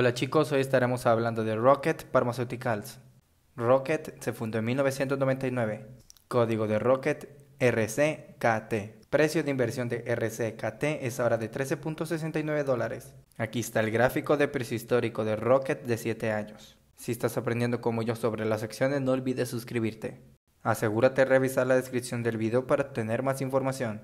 Hola chicos, hoy estaremos hablando de Rocket Pharmaceuticals. Rocket se fundó en 1999. Código de Rocket RCKT. Precio de inversión de RCKT es ahora de 13.69 dólares. Aquí está el gráfico de precio histórico de Rocket de 7 años. Si estás aprendiendo como yo sobre las acciones, no olvides suscribirte. Asegúrate de revisar la descripción del video para obtener más información.